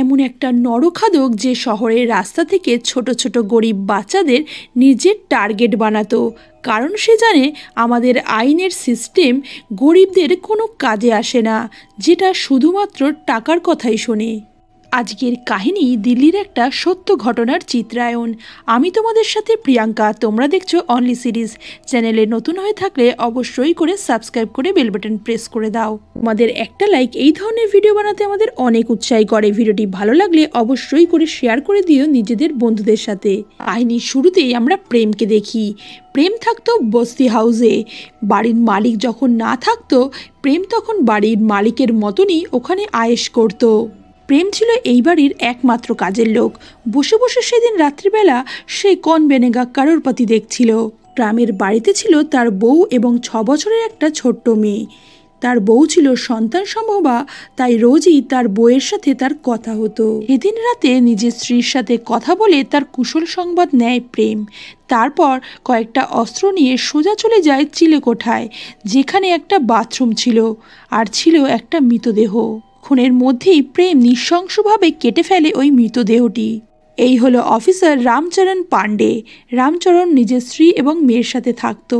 এমন একটা নরখাদক যে শহরের রাস্তা থেকে ছোট ছোট গরিব বাচ্চাদের নিজের টার্গেট বানাতো কারণ সে জানে আমাদের আইনের সিস্টেম গরিবদের কোনো কাজে আসে না যেটা শুধুমাত্র টাকার কথাই শোনে আজকের কাহিনী দিল্লির একটা সত্য ঘটনার চিত্রায়ন আমি তোমাদের সাথে প্রিয়াঙ্কা তোমরা দেখছো অনলি সিরিজ চ্যানেলে নতুন হয়ে থাকলে অবশ্যই করে সাবস্ক্রাইব করে বেল বাটন প্রেস করে দাও আমাদের একটা লাইক এই ধরনের ভিডিও বানাতে আমাদের অনেক উৎসাহ করে ভিডিওটি ভালো লাগলে অবশ্যই করে শেয়ার করে দিও নিজেদের বন্ধুদের সাথে কাহিনীর শুরুতেই আমরা প্রেমকে দেখি প্রেম থাকতো বস্তি হাউসে বাড়ির মালিক যখন না থাকতো প্রেম তখন বাড়ির মালিকের মতনই ওখানে আয়েস করতো প্রেম ছিল এই বাড়ির একমাত্র কাজের লোক বসে বসে সেদিন রাত্রিবেলা সে কন বেনেগা কারোর কারোরপাতি দেখছিল গ্রামের বাড়িতে ছিল তার বউ এবং ছ বছরের একটা ছোট্ট মেয়ে তার বউ ছিল সন্তান সম্ভবা তাই রোজই তার বউয়ের সাথে তার কথা হতো এদিন রাতে নিজের স্ত্রীর সাথে কথা বলে তার কুশল সংবাদ নেয় প্রেম তারপর কয়েকটা অস্ত্র নিয়ে সোজা চলে যায় চিলেকোঠায় যেখানে একটা বাথরুম ছিল আর ছিল একটা মৃতদেহ ক্ষণের মধ্যেই প্রেম নৃশংসভাবে কেটে ফেলে ওই মৃতদেহটি এই হলো অফিসার রামচরণ পাণ্ডে রামচরণ নিজের স্ত্রী এবং মেয়ের সাথে থাকত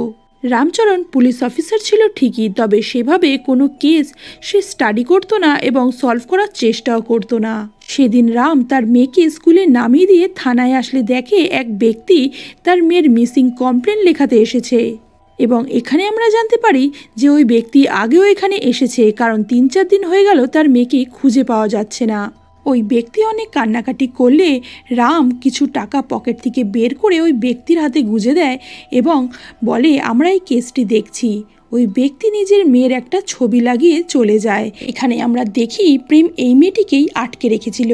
রামচরণ পুলিশ অফিসার ছিল ঠিকই তবে সেভাবে কোনো কেস সে স্টাডি করত না এবং সলভ করার চেষ্টাও করত না সেদিন রাম তার মেয়েকে স্কুলে নামিয়ে দিয়ে থানায় আসলে দেখে এক ব্যক্তি তার মেয়ের মিসিং কমপ্লেন লেখাতে এসেছে এবং এখানে আমরা জানতে পারি যে ওই ব্যক্তি আগেও এখানে এসেছে কারণ তিন চার দিন হয়ে গেল তার মেয়েকে খুঁজে পাওয়া যাচ্ছে না ওই ব্যক্তি অনেক কান্নাকাটি করলে রাম কিছু টাকা পকেট থেকে বের করে ওই ব্যক্তির হাতে গুঁজে দেয় এবং বলে আমরা এই কেসটি দেখছি ওই ব্যক্তি নিজের মেয়ের একটা ছবি লাগিয়ে চলে যায় এখানে আমরা দেখি প্রেম এই মেয়েটিকেই আটকে রেখেছিল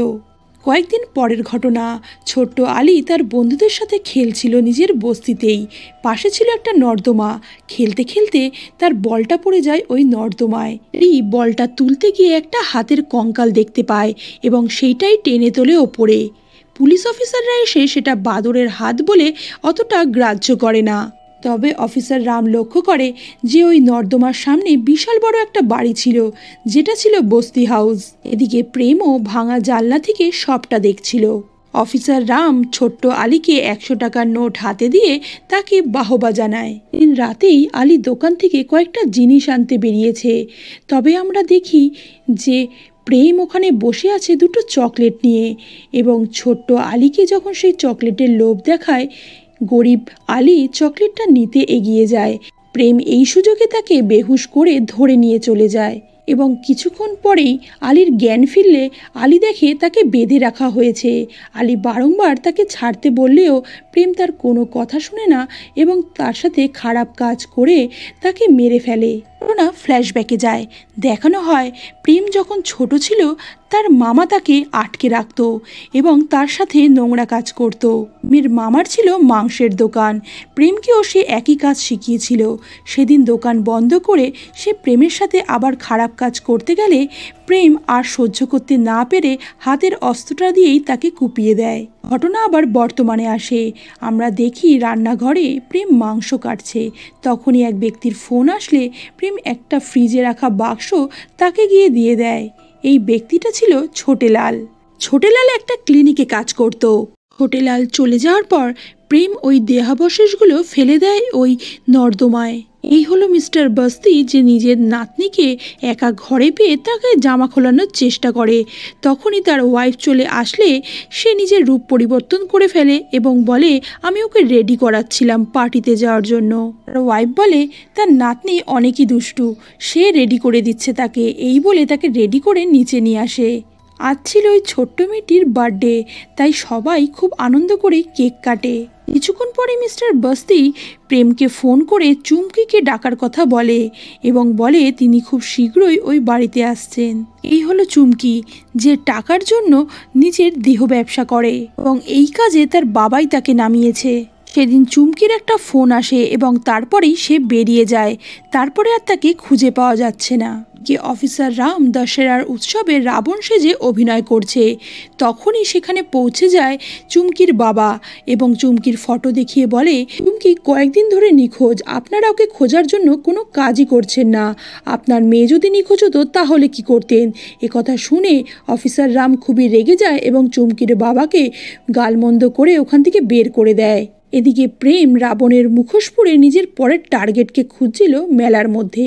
কয়েকদিন পরের ঘটনা ছোট্ট আলী তার বন্ধুদের সাথে খেলছিল নিজের বস্তিতেই পাশে ছিল একটা নর্দমা খেলতে খেলতে তার বলটা পড়ে যায় ওই নর্দমায় রি বলটা তুলতে গিয়ে একটা হাতের কঙ্কাল দেখতে পায় এবং সেইটাই টেনে তোলে ওপরে পুলিশ অফিসাররা এসে সেটা বাদরের হাত বলে অতটা গ্রাহ্য করে না তবে অফিসার রাম লক্ষ্য করে যে ওই নর্দমার সামনে বিশাল বড় একটা বাড়ি ছিল যেটা ছিল বস্তি হাউস এদিকে প্রেমও ভাঙা জানলা থেকে সবটা দেখছিল অফিসার রাম ছোট্ট আলীকে একশো টাকার নোট হাতে দিয়ে তাকে বাহবা জানায় দিন রাতেই আলী দোকান থেকে কয়েকটা জিনিস আনতে বেরিয়েছে তবে আমরা দেখি যে প্রেম ওখানে বসে আছে দুটো চকলেট নিয়ে এবং ছোট্ট আলীকে যখন সেই চকলেটের লোভ দেখায় গরিব আলী চকলেটটা নিতে এগিয়ে যায় প্রেম এই সুযোগে তাকে বেহুশ করে ধরে নিয়ে চলে যায় এবং কিছুক্ষণ পরেই আলীর জ্ঞান ফিরলে আলী দেখে তাকে বেঁধে রাখা হয়েছে আলী বারংবার তাকে ছাড়তে বললেও প্রেম তার কোনো কথা শুনে না এবং তার সাথে খারাপ কাজ করে তাকে মেরে ফেলে ঘটনা ফ্ল্যাশব্যাকে যায় দেখানো হয় প্রেম যখন ছোট ছিল তার মামা তাকে আটকে রাখত এবং তার সাথে নোংরা কাজ করত মেয়ের মামার ছিল মাংসের দোকান প্রেমকেও সে একই কাজ শিখিয়েছিল সেদিন দোকান বন্ধ করে সে প্রেমের সাথে আবার খারাপ কাজ করতে গেলে প্রেম আর সহ্য করতে না পেরে হাতের অস্ত্রটা দিয়েই তাকে কুপিয়ে দেয় ঘটনা আবার বর্তমানে আসে আমরা দেখি রান্নাঘরে প্রেম মাংস কাটছে তখনই এক ব্যক্তির ফোন আসলে প্রেম একটা ফ্রিজে রাখা বাক্স তাকে গিয়ে দিয়ে দেয় এই ব্যক্তিটা ছিল ছোটেলাল ছোটেলাল একটা ক্লিনিকে কাজ করত ছোটেলাল চলে যাওয়ার পর প্রেম ওই দেহাবশেষগুলো ফেলে দেয় ওই নর্দমায় এই হলো মিস্টার বস্তি যে নিজের নাতনিকে একা ঘরে পেয়ে তাকে জামা খোলানোর চেষ্টা করে তখনই তার ওয়াইফ চলে আসলে সে নিজের রূপ পরিবর্তন করে ফেলে এবং বলে আমি ওকে রেডি করাচ্ছিলাম পার্টিতে যাওয়ার জন্য তার ওয়াইফ বলে তার নাতনি অনেকই দুষ্টু সে রেডি করে দিচ্ছে তাকে এই বলে তাকে রেডি করে নিচে নিয়ে আসে আজ ছিল ওই ছোট্ট মেয়েটির বার্থডে তাই সবাই খুব আনন্দ করে কেক কাটে কিছুক্ষণ পরে মিস্টার বস্তি প্রেমকে ফোন করে চুমকিকে ডাকার কথা বলে এবং বলে তিনি খুব শীঘ্রই ওই বাড়িতে আসছেন এই হলো চুমকি যে টাকার জন্য নিজের দেহ ব্যবসা করে এবং এই কাজে তার বাবাই তাকে নামিয়েছে সেদিন চুমকির একটা ফোন আসে এবং তারপরেই সে বেরিয়ে যায় তারপরে আর তাকে খুঁজে পাওয়া যাচ্ছে না কে অফিসার রাম দশেরার উৎসবে রাবণ সেজে অভিনয় করছে তখনই সেখানে পৌঁছে যায় চুমকির বাবা এবং চুমকির ফটো দেখিয়ে বলে চুমকি কয়েকদিন ধরে নিখোঁজ আপনারা ওকে খোঁজার জন্য কোনো কাজই করছেন না আপনার মেয়ে যদি নিখোঁজ হতো তাহলে কি করতেন একথা শুনে অফিসার রাম খুবই রেগে যায় এবং চুমকির বাবাকে গালমন্দ করে ওখান থেকে বের করে দেয় এদিকে প্রেম রাবণের মুখোশ পরে নিজের পরের টার্গেটকে খুঁজছিল মেলার মধ্যে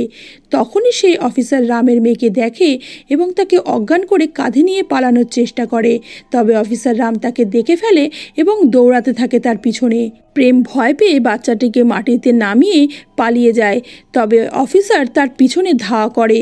তখনই সেই অফিসার রামের মেয়েকে দেখে এবং তাকে অজ্ঞান করে কাঁধে নিয়ে পালানোর চেষ্টা করে তবে অফিসার রাম তাকে দেখে ফেলে এবং দৌড়াতে থাকে তার পিছনে প্রেম ভয় পেয়ে বাচ্চাটিকে মাটিতে নামিয়ে পালিয়ে যায় তবে অফিসার তার পিছনে ধাওয়া করে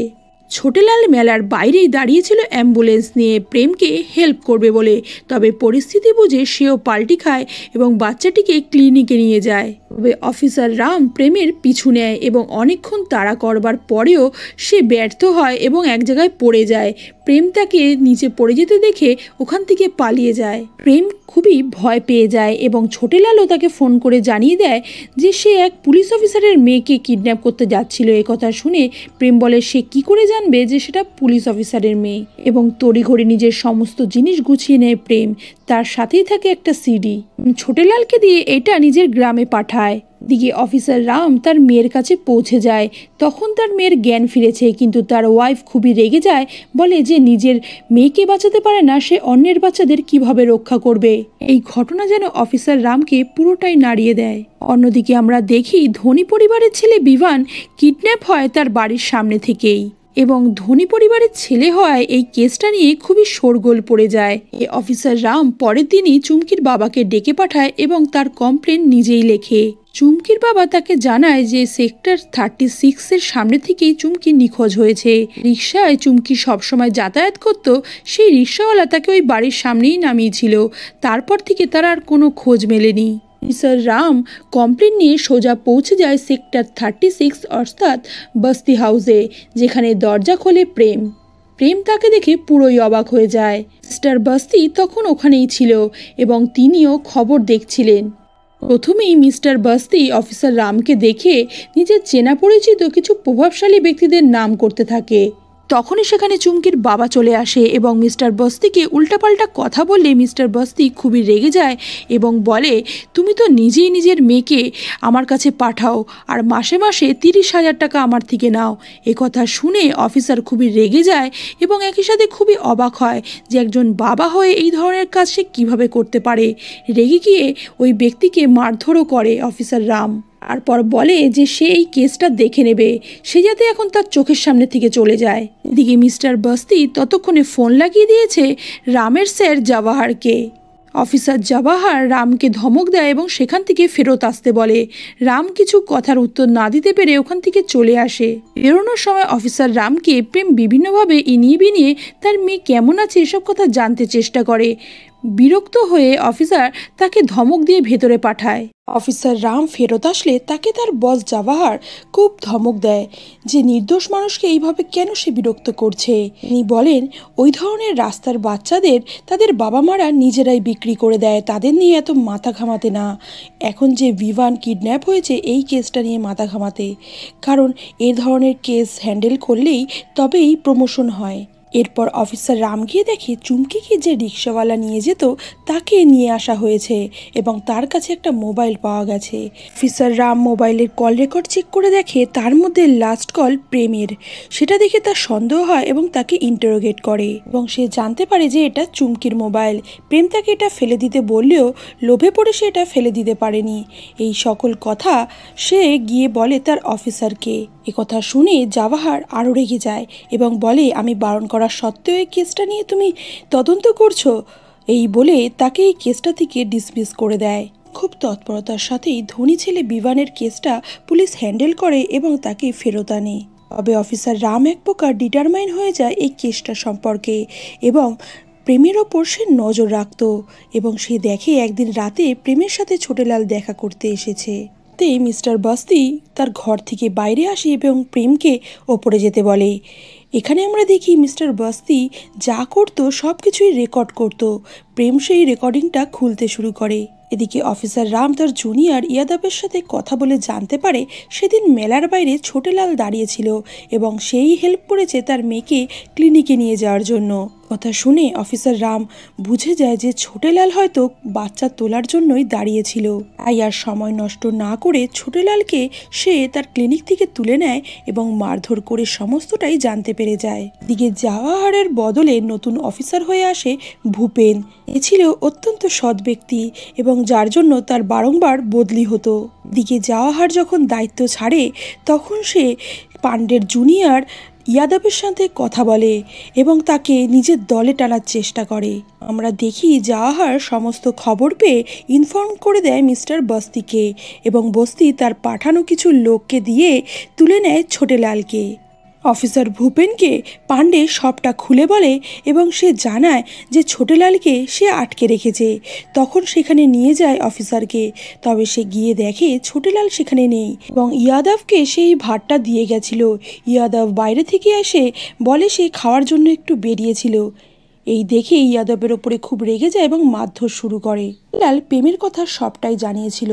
ছোটেলাল মেলার বাইরেই দাঁড়িয়েছিল অ্যাম্বুলেন্স নিয়ে প্রেমকে হেল্প করবে বলে তবে পরিস্থিতি বুঝে সেও পাল্টি খায় এবং বাচ্চাটিকে ক্লিনিকে নিয়ে যায় তবে অফিসার রাম প্রেমের পিছু নেয় এবং অনেকক্ষণ তাড়া করবার পরেও সে ব্যর্থ হয় এবং এক জায়গায় পড়ে যায় প্রেম তাকে নিচে পড়ে যেতে দেখে ওখান থেকে পালিয়ে যায় প্রেম খুবই ভয় পেয়ে যায় এবং ছোটেলালও তাকে ফোন করে জানিয়ে দেয় যে সে এক পুলিশ অফিসারের মেয়েকে কিডন্যাপ করতে যাচ্ছিল কথা শুনে প্রেম বলে সে কি করে জানে জানবে যে সেটা পুলিশ অফিসারের মেয়ে এবং তড়িঘড়ি নিজের সমস্ত জিনিস গুছিয়ে নেয় প্রেম তার সাথেই থাকে একটা সিডি ছোটেলালকে দিয়ে এটা নিজের গ্রামে পাঠায় দিকে অফিসার রাম তার মেয়ের কাছে পৌঁছে যায় তখন তার মেয়ের জ্ঞান ফিরেছে কিন্তু তার ওয়াইফ খুবই রেগে যায় বলে যে নিজের মেয়েকে বাঁচাতে পারে না সে অন্যের বাচ্চাদের কিভাবে রক্ষা করবে এই ঘটনা যেন অফিসার রামকে পুরোটাই নাড়িয়ে দেয় অন্যদিকে আমরা দেখি ধনী পরিবারের ছেলে বিভান কিডন্যাপ হয় তার বাড়ির সামনে থেকেই এবং ধনী পরিবারের ছেলে হওয়ায় এই কেসটা নিয়ে খুবই শোরগোল পড়ে যায় এ অফিসার রাম পরের দিনই চুমকির বাবাকে ডেকে পাঠায় এবং তার কমপ্লেন নিজেই লেখে চুমকির বাবা তাকে জানায় যে সেক্টর থার্টি সিক্সের সামনে থেকেই চুমকি নিখোঁজ হয়েছে রিক্সায় চুমকি সবসময় যাতায়াত করত সেই রিক্সাওয়ালা তাকে ওই বাড়ির সামনেই নামিয়েছিল তারপর থেকে তার আর কোনো খোঁজ মেলেনি অফিসার রাম কমপ্লেন নিয়ে সোজা পৌঁছে যায় সেক্টর থার্টি সিক্স অর্থাৎ বস্তি হাউসে যেখানে দরজা খোলে প্রেম প্রেম তাকে দেখে পুরোই অবাক হয়ে যায় মিস্টার বস্তি তখন ওখানেই ছিল এবং তিনিও খবর দেখছিলেন প্রথমেই মিস্টার বস্তি অফিসার রামকে দেখে নিজের চেনা পরিচিত কিছু প্রভাবশালী ব্যক্তিদের নাম করতে থাকে তখনই সেখানে চুমকির বাবা চলে আসে এবং মিস্টার বস্তিকে উল্টাপাল্টা কথা বললে মিস্টার বস্তি খুবই রেগে যায় এবং বলে তুমি তো নিজেই নিজের মেয়েকে আমার কাছে পাঠাও আর মাসে মাসে তিরিশ হাজার টাকা আমার থেকে নাও এ কথা শুনে অফিসার খুবই রেগে যায় এবং একই সাথে খুবই অবাক হয় যে একজন বাবা হয়ে এই ধরনের কাজ সে কীভাবে করতে পারে রেগে গিয়ে ওই ব্যক্তিকে মারধরও করে অফিসার রাম তারপর বলে যে সে এই কেসটা দেখে নেবে সে যাতে এখন তার চোখের সামনে থেকে চলে যায় এদিকে মিস্টার বস্তি ততক্ষণে ফোন লাগিয়ে দিয়েছে রামের স্যার জাওয়াহারকে অফিসার জাবাহার রামকে ধমক দেয় এবং সেখান থেকে ফেরত আসতে বলে রাম কিছু কথার উত্তর না দিতে পেরে ওখান থেকে চলে আসে বেরোনোর সময় অফিসার রামকে প্রেম বিভিন্নভাবে ইনিয়ে বিনিয়ে তার মেয়ে কেমন আছে এসব কথা জানতে চেষ্টা করে বিরক্ত হয়ে অফিসার তাকে ধমক দিয়ে ভেতরে পাঠায় অফিসার রাম ফেরত আসলে তাকে তার বস জাওয়াহার খুব ধমক দেয় যে নির্দোষ মানুষকে এইভাবে কেন সে বিরক্ত করছে তিনি বলেন ওই ধরনের রাস্তার বাচ্চাদের তাদের বাবা মারা নিজেরাই বিক্রি করে দেয় তাদের নিয়ে এত মাথা ঘামাতে না এখন যে বিভান কিডন্যাপ হয়েছে এই কেসটা নিয়ে মাথা ঘামাতে কারণ এ ধরনের কেস হ্যান্ডেল করলেই তবেই প্রমোশন হয় এরপর অফিসার রাম গিয়ে দেখে গিয়ে যে রিক্সাওয়ালা নিয়ে যেত তাকে নিয়ে আসা হয়েছে এবং তার কাছে একটা মোবাইল পাওয়া গেছে অফিসার রাম মোবাইলের কল রেকর্ড চেক করে দেখে তার মধ্যে লাস্ট কল প্রেমের সেটা দেখে তার সন্দেহ হয় এবং তাকে ইন্টারোগেট করে এবং সে জানতে পারে যে এটা চুমকির মোবাইল প্রেম তাকে এটা ফেলে দিতে বললেও লোভে পড়ে সে এটা ফেলে দিতে পারেনি এই সকল কথা সে গিয়ে বলে তার অফিসারকে কথা শুনে জাওয়াহার আরও রেগে যায় এবং বলে আমি বারণ করা করা সত্ত্বেও এই কেসটা নিয়ে তুমি তদন্ত করছো এই বলে তাকে এই কেসটা থেকে ডিসমিস করে দেয় খুব তৎপরতার সাথেই ধনী ছেলে বিমানের কেসটা পুলিশ হ্যান্ডেল করে এবং তাকে ফেরত আনে তবে অফিসার রাম এক প্রকার ডিটারমাইন হয়ে যায় এই কেসটা সম্পর্কে এবং প্রেমের ওপর সে নজর রাখত এবং সে দেখে একদিন রাতে প্রেমের সাথে ছোটেলাল দেখা করতে এসেছে তে মিস্টার বাস্তি তার ঘর থেকে বাইরে আসে এবং প্রেমকে ওপরে যেতে বলে এখানে আমরা দেখি মিস্টার বস্তি যা করতো সব কিছুই রেকর্ড করতো প্রেম সেই রেকর্ডিংটা খুলতে শুরু করে এদিকে অফিসার রাম তার জুনিয়র ইয়াদাবের সাথে কথা বলে জানতে পারে সেদিন মেলার বাইরে ছোটেলাল দাঁড়িয়েছিল এবং সেই হেল্প করেছে তার মেয়েকে ক্লিনিকে নিয়ে যাওয়ার জন্য কথা শুনে অফিসার রাম বুঝে যায় যে ছোটেলাল হয়তো বাচ্চা তোলার জন্যই দাঁড়িয়েছিল তাই আর সময় নষ্ট না করে ছোটেলালকে সে তার ক্লিনিক থেকে তুলে নেয় এবং মারধর করে সমস্তটাই জানতে পেরে যায় দিকে জাওয়াহারের বদলে নতুন অফিসার হয়ে আসে ভূপেন এ ছিল অত্যন্ত সৎ ব্যক্তি এবং যার জন্য তার বারংবার বদলি হতো দিকে জাওয়াহার যখন দায়িত্ব ছাড়ে তখন সে পাণ্ডের জুনিয়র ইয়াদবের সাথে কথা বলে এবং তাকে নিজের দলে টানার চেষ্টা করে আমরা দেখি জাহার সমস্ত খবর পেয়ে ইনফর্ম করে দেয় মিস্টার বস্তিকে এবং বস্তি তার পাঠানো কিছু লোককে দিয়ে তুলে নেয় ছোটেলালকে অফিসার ভূপেনকে পাণ্ডে সবটা খুলে বলে এবং সে জানায় যে ছোটলালকে সে আটকে রেখেছে তখন সেখানে নিয়ে যায় অফিসারকে তবে সে গিয়ে দেখে ছোটলাল সেখানে নেই এবং ইয়াদবকে সেই ভাতটা দিয়ে গেছিল ইয়াদব বাইরে থেকে এসে বলে সে খাওয়ার জন্য একটু বেরিয়েছিল এই দেখে ইয়াদবের ওপরে খুব রেগে যায় এবং মারধর শুরু করে লাল প্রেমের কথা সবটাই জানিয়েছিল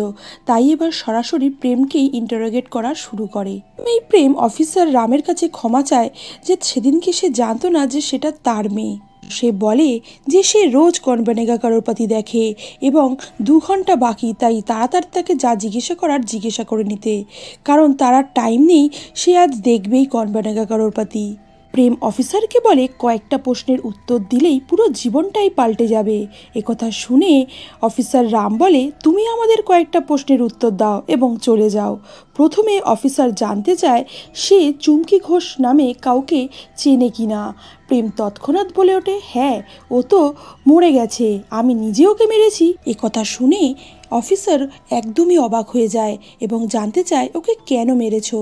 তাই এবার সরাসরি প্রেমকেই ইন্টারোগেট করা শুরু করে এই প্রেম অফিসার রামের কাছে ক্ষমা চায় যে সেদিনকে সে জানতো না যে সেটা তার মেয়ে সে বলে যে সে রোজ কনবেনেগা কারোপাতি দেখে এবং দু ঘন্টা বাকি তাই তাড়াতাড়ি তাকে যা জিজ্ঞাসা করার জিজ্ঞাসা করে নিতে কারণ তারা টাইম নেই সে আজ দেখবেই কনবেনেগা কারোপাতি প্রেম অফিসারকে বলে কয়েকটা প্রশ্নের উত্তর দিলেই পুরো জীবনটাই পাল্টে যাবে একথা শুনে অফিসার রাম বলে তুমি আমাদের কয়েকটা প্রশ্নের উত্তর দাও এবং চলে যাও প্রথমে অফিসার জানতে চায় সে চুমকি ঘোষ নামে কাউকে চেনে কি না প্রেম তৎক্ষণাৎ বলে ওঠে হ্যাঁ ও তো মরে গেছে আমি নিজে ওকে মেরেছি কথা শুনে অফিসার একদমই অবাক হয়ে যায় এবং জানতে চায় ওকে কেন মেরেছো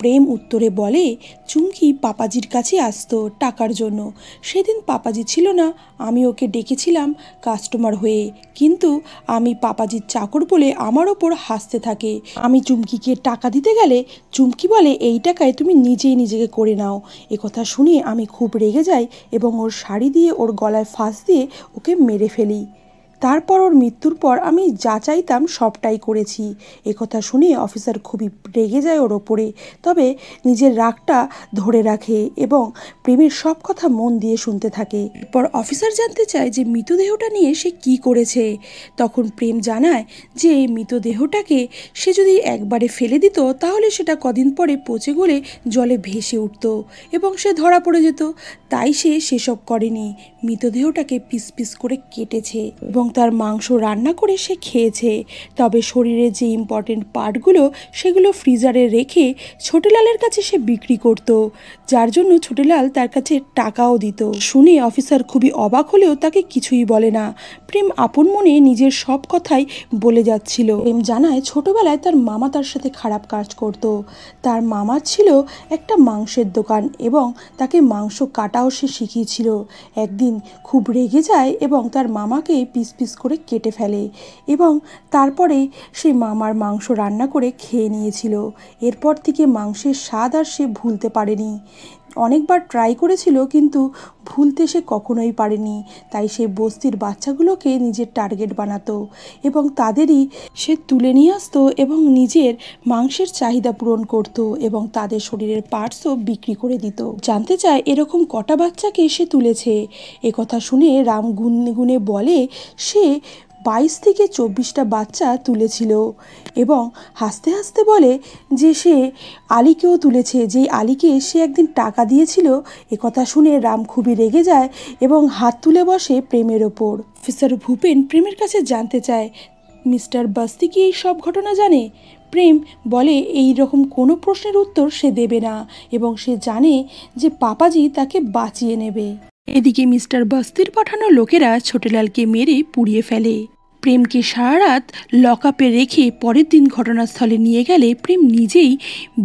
প্রেম উত্তরে বলে চুমকি পাপাজির কাছে আসতো টাকার জন্য সেদিন পাপাজি ছিল না আমি ওকে ডেকেছিলাম কাস্টমার হয়ে কিন্তু আমি পাপাজির চাকর বলে আমার ওপর হাসতে থাকে আমি চুমকিকে টাকা দিতে গেলে চুমকি বলে এই টাকায় তুমি নিজেই নিজেকে করে নাও কথা শুনে আমি খুব রেগে যাই এবং ওর শাড়ি দিয়ে ওর গলায় ফাঁস দিয়ে ওকে মেরে ফেলি তারপর ওর মৃত্যুর পর আমি যা চাইতাম সবটাই করেছি একথা শুনে অফিসার খুবই রেগে যায় ওর ওপরে তবে নিজের রাগটা ধরে রাখে এবং প্রেমের সব কথা মন দিয়ে শুনতে থাকে এরপর অফিসার জানতে চায় যে মৃতদেহটা নিয়ে সে কি করেছে তখন প্রেম জানায় যে মৃতদেহটাকে সে যদি একবারে ফেলে দিত তাহলে সেটা কদিন পরে পচে গলে জলে ভেসে উঠত এবং সে ধরা পড়ে যেত তাই সে সেসব করেনি মৃতদেহটাকে পিস পিস করে কেটেছে এবং তার মাংস রান্না করে সে খেয়েছে তবে শরীরে যে ইম্পর্টেন্ট পার্টগুলো সেগুলো ফ্রিজারে রেখে ছোটেলালের কাছে সে বিক্রি করত যার জন্য ছোটেলাল তার কাছে টাকাও দিত শুনে অফিসার খুবই অবাক হলেও তাকে কিছুই বলে না প্রেম আপন মনে নিজের সব কথাই বলে যাচ্ছিল প্রেম জানায় ছোটবেলায় তার মামা তার সাথে খারাপ কাজ করত তার মামা ছিল একটা মাংসের দোকান এবং তাকে মাংস কাটাও সে শিখিয়েছিল একদিন খুব রেগে যায় এবং তার মামাকে পিস পিস করে কেটে ফেলে এবং তারপরে সে মামার মাংস রান্না করে খেয়ে নিয়েছিল এরপর থেকে মাংসের স্বাদ আর সে ভুলতে পারেনি অনেকবার ট্রাই করেছিল কিন্তু ভুলতে সে কখনোই পারেনি তাই সে বস্তির বাচ্চাগুলোকে নিজের টার্গেট বানাতো এবং তাদেরই সে তুলে নিয়ে আসতো এবং নিজের মাংসের চাহিদা পূরণ করত এবং তাদের শরীরের পার্টসও বিক্রি করে দিত জানতে চায় এরকম কটা বাচ্চাকে সে তুলেছে একথা শুনে রাম গুনে গুনে বলে সে বাইশ থেকে চব্বিশটা বাচ্চা তুলেছিল এবং হাসতে হাসতে বলে যে সে আলীকেও তুলেছে যেই আলীকে সে একদিন টাকা দিয়েছিল কথা শুনে রাম খুবই রেগে যায় এবং হাত তুলে বসে প্রেমের ওপর অফিসার ভূপেন প্রেমের কাছে জানতে চায় মিস্টার বাস্তি কি এই সব ঘটনা জানে প্রেম বলে এই রকম কোনো প্রশ্নের উত্তর সে দেবে না এবং সে জানে যে পাপাজি তাকে বাঁচিয়ে নেবে এদিকে মিস্টার বাস্তির পাঠানো লোকেরা ছোটলালকে মেরে পুড়িয়ে ফেলে প্রেমকে সারা রাত লকআপে রেখে পরের দিন ঘটনাস্থলে নিয়ে গেলে প্রেম নিজেই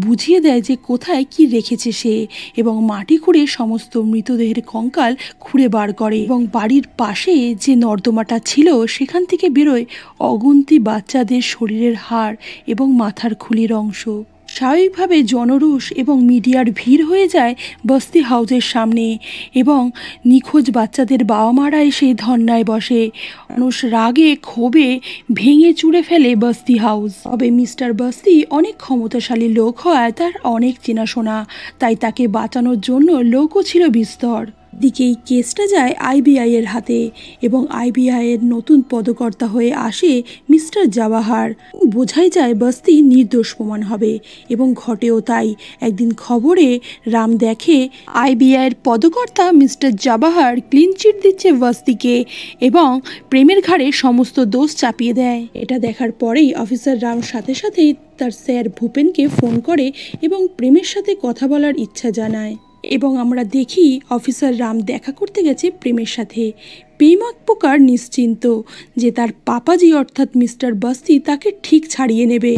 বুঝিয়ে দেয় যে কোথায় কি রেখেছে সে এবং মাটি খুঁড়ে সমস্ত মৃতদেহের কঙ্কাল খুঁড়ে বার করে এবং বাড়ির পাশে যে নর্দমাটা ছিল সেখান থেকে বেরোয় অগুন্তি বাচ্চাদের শরীরের হাড় এবং মাথার খুলির অংশ স্বাভাবিকভাবে জনরুষ এবং মিডিয়ার ভিড় হয়ে যায় বস্তি হাউজের সামনে এবং নিখোঁজ বাচ্চাদের বাবা মারা এসে ধর্নায় বসে মানুষ রাগে ক্ষোভে ভেঙে চুড়ে ফেলে বস্তি হাউস তবে মিস্টার বস্তি অনেক ক্ষমতাশালী লোক হওয়ায় তার অনেক চেনাশোনা তাই তাকে বাঁচানোর জন্য লোকও ছিল বিস্তর দিকে এই কেসটা যায় আইবিআইয়ের হাতে এবং আইবিআইয়ের নতুন পদকর্তা হয়ে আসে মিস্টার জাওয়াহার বোঝাই যায় বস্তি নির্দোষ প্রমাণ হবে এবং ঘটেও তাই একদিন খবরে রাম দেখে আইবিআইয়ের পদকর্তা মিস্টার জাওয়াহার ক্লিন চিট দিচ্ছে বস্তিকে এবং প্রেমের ঘাড়ে সমস্ত দোষ চাপিয়ে দেয় এটা দেখার পরেই অফিসার রাম সাথে সাথেই তার স্যার ভূপেনকে ফোন করে এবং প্রেমের সাথে কথা বলার ইচ্ছা জানায় এবং আমরা দেখি অফিসার রাম দেখা করতে গেছে প্রেমের সাথে প্রেমাক পোকার নিশ্চিন্ত যে তার পাপাজি অর্থাৎ মিস্টার বস্তি তাকে ঠিক ছাড়িয়ে নেবে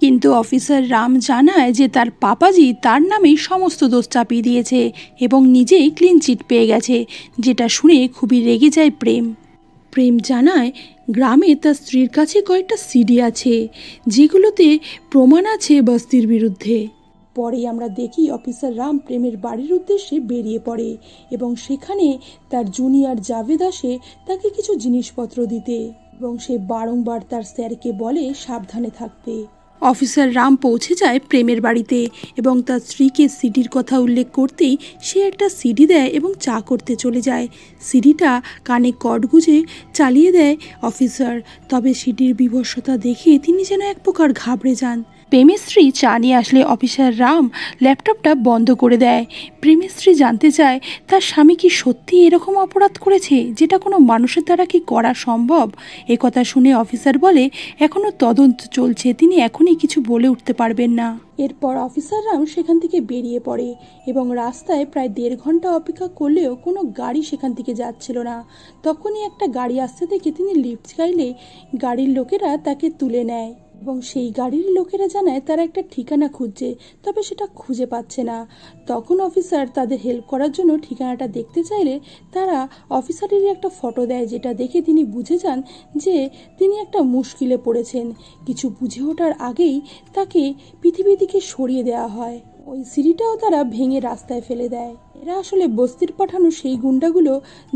কিন্তু অফিসার রাম জানায় যে তার পাপাজি তার নামেই সমস্ত দোষ চাপিয়ে দিয়েছে এবং নিজেই ক্লিন চিট পেয়ে গেছে যেটা শুনে খুবই রেগে যায় প্রেম প্রেম জানায় গ্রামে তার স্ত্রীর কাছে কয়েকটা সিডি আছে যেগুলোতে প্রমাণ আছে বস্তির বিরুদ্ধে পরে আমরা দেখি অফিসার রাম প্রেমের বাড়ির উদ্দেশ্যে বেরিয়ে পড়ে এবং সেখানে তার জুনিয়র জাভেদ আসে তাকে কিছু জিনিসপত্র দিতে এবং সে বারংবার তার স্যারকে বলে সাবধানে থাকতে অফিসার রাম পৌঁছে যায় প্রেমের বাড়িতে এবং তার স্ত্রীকে সিডির কথা উল্লেখ করতেই সে একটা সিডি দেয় এবং চা করতে চলে যায় সিডিটা কানে কট গুঁজে চালিয়ে দেয় অফিসার তবে সিডির বিভৎসতা দেখে তিনি যেন এক প্রকার ঘাবড়ে যান প্রেমিশ্রী চা নিয়ে আসলে অফিসার রাম ল্যাপটপটা বন্ধ করে দেয় প্রেমিশ্রী জানতে চায় তার স্বামী কি সত্যি এরকম অপরাধ করেছে যেটা কোনো মানুষের দ্বারা কি করা সম্ভব একথা শুনে অফিসার বলে এখনও তদন্ত চলছে তিনি এখনই কিছু বলে উঠতে পারবেন না এরপর অফিসার রাম সেখান থেকে বেরিয়ে পড়ে এবং রাস্তায় প্রায় দেড় ঘন্টা অপেক্ষা করলেও কোনো গাড়ি সেখান থেকে যাচ্ছিল না তখনই একটা গাড়ি আসতে দেখে তিনি লিফট চাইলে গাড়ির লোকেরা তাকে তুলে নেয় এবং সেই গাড়ির লোকেরা জানায় তারা একটা ঠিকানা খুঁজছে তবে সেটা খুঁজে পাচ্ছে না তখন অফিসার তাদের হেল্প করার জন্য ঠিকানাটা দেখতে চাইলে তারা অফিসারেরই একটা ফটো দেয় যেটা দেখে তিনি বুঝে যান যে তিনি একটা মুশকিলে পড়েছেন কিছু বুঝে ওঠার আগেই তাকে পৃথিবী দিকে সরিয়ে দেওয়া হয় ওই সিঁড়িটাও তারা ভেঙে রাস্তায় ফেলে দেয় এরা আসলে বস্তির পাঠানো সেই গুন্ডাগুলো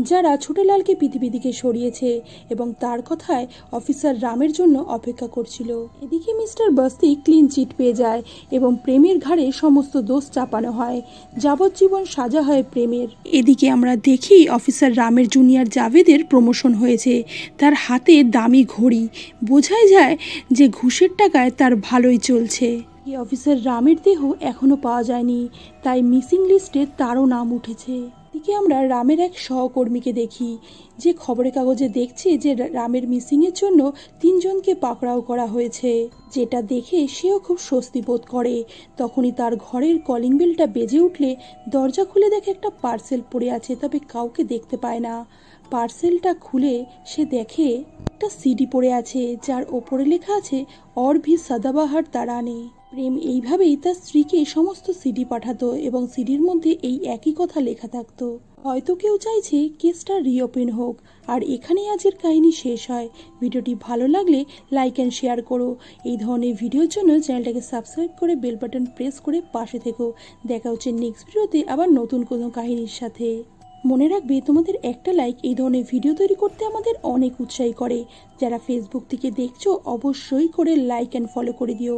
যারা ছোটলালকে পৃথিবী দিকে সরিয়েছে এবং তার কথায় অফিসার রামের জন্য অপেক্ষা করছিল এদিকে মিস্টার বস্তি ক্লিন চিট পেয়ে যায় এবং প্রেমের ঘাড়ে সমস্ত দোষ চাপানো হয় যাবজ্জীবন সাজা হয় প্রেমের এদিকে আমরা দেখি অফিসার রামের জুনিয়র জাভেদের প্রমোশন হয়েছে তার হাতে দামি ঘড়ি বোঝাই যায় যে ঘুষের টাকায় তার ভালোই চলছে এই অফিসার রামের দেহ এখনও পাওয়া যায়নি তাই মিসিং লিস্টে তারও নাম উঠেছে দিকে আমরা রামের এক সহকর্মীকে দেখি যে খবরের কাগজে দেখছে যে রামের মিসিংয়ের জন্য তিনজনকে পাকড়াও করা হয়েছে যেটা দেখে সেও খুব স্বস্তি বোধ করে তখনই তার ঘরের কলিং বেলটা বেজে উঠলে দরজা খুলে দেখে একটা পার্সেল পড়ে আছে তবে কাউকে দেখতে পায় না পার্সেলটা খুলে সে দেখে একটা সিডি পড়ে আছে যার ওপরে লেখা আছে অর্ভি সদাবাহার তারানে প্রেম এইভাবেই তার স্ত্রীকে সমস্ত সিডি পাঠাতো এবং সিডির মধ্যে এই একই কথা লেখা থাকতো হয়তো কেউ চাইছে কেসটা রিওপেন হোক আর এখানেই আজের কাহিনী শেষ হয় ভিডিওটি ভালো লাগলে লাইক অ্যান্ড শেয়ার করো এই ধরনের ভিডিওর জন্য চ্যানেলটাকে সাবস্ক্রাইব করে বেল বাটন প্রেস করে পাশে থেকো দেখা হচ্ছে নেক্সট ভিডিওতে আবার নতুন কোনো কাহিনীর সাথে মনে রাখবে তোমাদের একটা লাইক এই ধরনের ভিডিও তৈরি করতে আমাদের অনেক উৎসাহী করে যারা ফেসবুক থেকে দেখছো অবশ্যই করে লাইক অ্যান্ড ফলো করে দিও